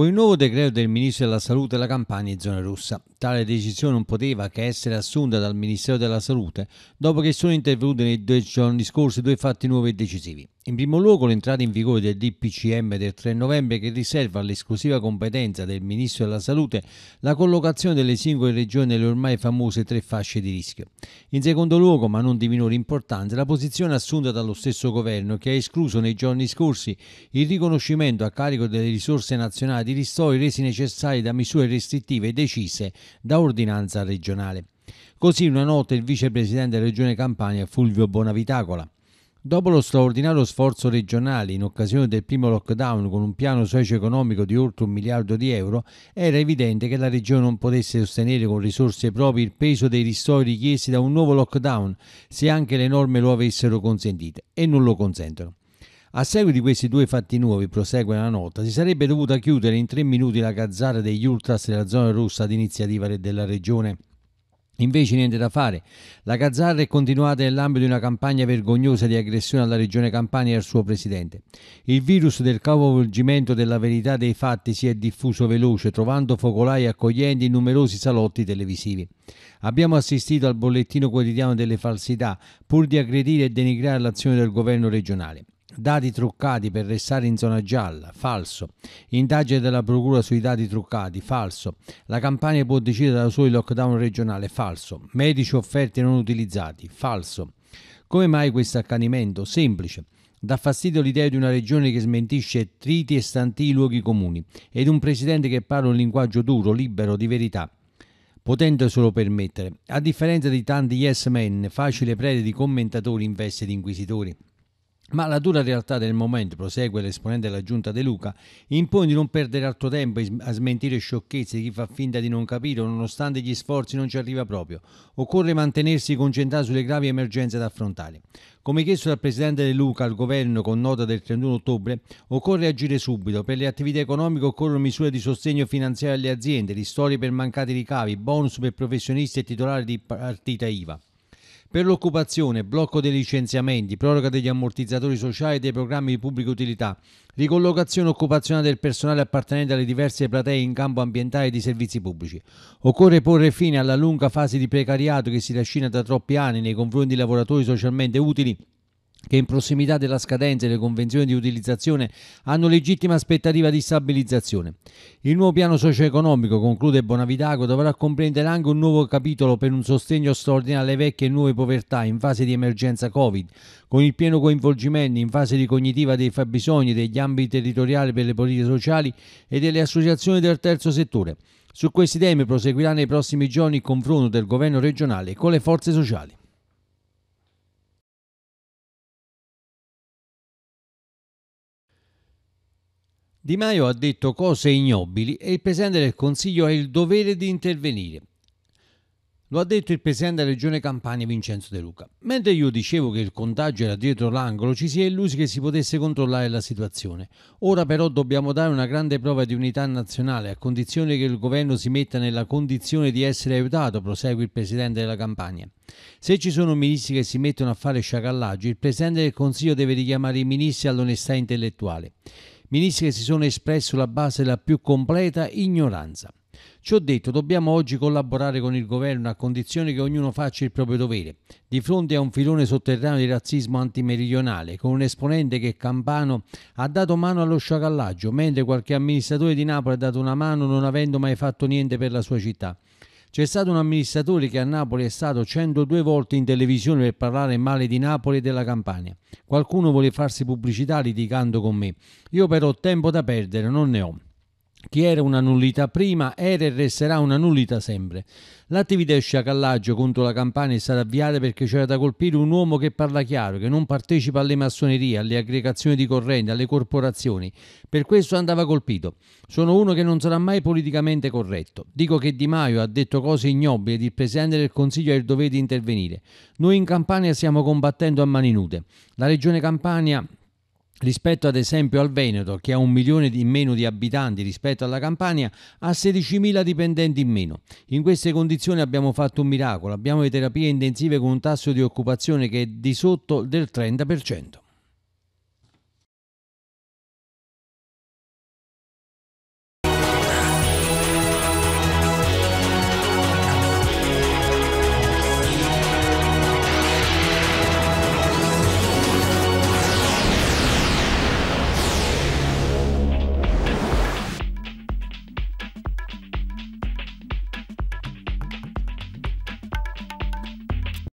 con il nuovo decreto del Ministro della Salute della Campania in zona rossa. Tale decisione non poteva che essere assunta dal Ministero della Salute dopo che sono intervenuti nei due giorni scorsi due fatti nuovi e decisivi. In primo luogo l'entrata in vigore del DPCM del 3 novembre che riserva all'esclusiva competenza del Ministro della Salute la collocazione delle singole regioni nelle ormai famose tre fasce di rischio. In secondo luogo, ma non di minore importanza, la posizione assunta dallo stesso governo che ha escluso nei giorni scorsi il riconoscimento a carico delle risorse nazionali di ristori resi necessari da misure restrittive decise da ordinanza regionale. Così una nota il vicepresidente della Regione Campania Fulvio Bonavitacola. Dopo lo straordinario sforzo regionale in occasione del primo lockdown con un piano socio-economico di oltre un miliardo di euro, era evidente che la regione non potesse sostenere con risorse proprie il peso dei ristori richiesti da un nuovo lockdown, se anche le norme lo avessero consentito, e non lo consentono. A seguito di questi due fatti nuovi, prosegue la nota, si sarebbe dovuta chiudere in tre minuti la gazzara degli ultras della zona rossa d'iniziativa della regione. Invece niente da fare. La gazzarra è continuata nell'ambito di una campagna vergognosa di aggressione alla regione Campania e al suo presidente. Il virus del capovolgimento della verità dei fatti si è diffuso veloce, trovando focolai accoglienti in numerosi salotti televisivi. Abbiamo assistito al bollettino quotidiano delle falsità, pur di aggredire e denigrare l'azione del governo regionale. Dati truccati per restare in zona gialla, falso. Indagine della Procura sui dati truccati, falso. La Campania può decidere da solo il lockdown regionale, falso. Medici offerti non utilizzati, falso. Come mai questo accanimento? Semplice. Dà fastidio l'idea di una regione che smentisce triti e stantii luoghi comuni ed un presidente che parla un linguaggio duro, libero, di verità solo permettere, a differenza di tanti yes men, facile prede di commentatori in veste di inquisitori. Ma la dura realtà del momento, prosegue l'esponente della giunta De Luca, impone di non perdere altro tempo a smentire sciocchezze di chi fa finta di non capire nonostante gli sforzi non ci arriva proprio. Occorre mantenersi concentrati sulle gravi emergenze da affrontare. Come chiesto dal Presidente De Luca al Governo con nota del 31 ottobre, occorre agire subito. Per le attività economiche occorrono misure di sostegno finanziario alle aziende, ristori per mancati ricavi, bonus per professionisti e titolari di partita IVA per l'occupazione, blocco dei licenziamenti, proroga degli ammortizzatori sociali e dei programmi di pubblica utilità, ricollocazione occupazionale del personale appartenente alle diverse platee in campo ambientale e di servizi pubblici. Occorre porre fine alla lunga fase di precariato che si trascina da troppi anni nei confronti di lavoratori socialmente utili che in prossimità della scadenza e le convenzioni di utilizzazione hanno legittima aspettativa di stabilizzazione. Il nuovo piano socio-economico, conclude Bonavitago, dovrà comprendere anche un nuovo capitolo per un sostegno straordinario alle vecchie e nuove povertà in fase di emergenza Covid, con il pieno coinvolgimento in fase di cognitiva dei fabbisogni degli ambiti territoriali per le politiche sociali e delle associazioni del terzo settore. Su questi temi proseguirà nei prossimi giorni il confronto del governo regionale con le forze sociali. Di Maio ha detto cose ignobili e il Presidente del Consiglio ha il dovere di intervenire. Lo ha detto il Presidente della Regione Campania Vincenzo De Luca. Mentre io dicevo che il contagio era dietro l'angolo, ci si è illusi che si potesse controllare la situazione. Ora però dobbiamo dare una grande prova di unità nazionale, a condizione che il governo si metta nella condizione di essere aiutato, prosegue il Presidente della Campania. Se ci sono ministri che si mettono a fare sciacallaggi, il Presidente del Consiglio deve richiamare i ministri all'onestà intellettuale. Ministri che si sono espressi sulla base della più completa ignoranza. Ci ho detto, dobbiamo oggi collaborare con il governo a condizione che ognuno faccia il proprio dovere. Di fronte a un filone sotterraneo di razzismo antimeridionale, con un esponente che Campano ha dato mano allo sciacallaggio, mentre qualche amministratore di Napoli ha dato una mano non avendo mai fatto niente per la sua città. C'è stato un amministratore che a Napoli è stato 102 volte in televisione per parlare male di Napoli e della Campania. Qualcuno vuole farsi pubblicità litigando con me. Io però tempo da perdere non ne ho. Chi era una nullità prima era e resterà una nullità sempre. L'attività di sciacallaggio contro la Campania è stata avviata perché c'era da colpire un uomo che parla chiaro, che non partecipa alle massonerie, alle aggregazioni di corrente, alle corporazioni. Per questo andava colpito. Sono uno che non sarà mai politicamente corretto. Dico che Di Maio ha detto cose ignobili ed il Presidente del Consiglio ha il dovere di intervenire. Noi in Campania stiamo combattendo a mani nude. La Regione Campania rispetto ad esempio al Veneto che ha un milione in meno di abitanti rispetto alla Campania ha 16.000 dipendenti in meno in queste condizioni abbiamo fatto un miracolo abbiamo le terapie intensive con un tasso di occupazione che è di sotto del 30%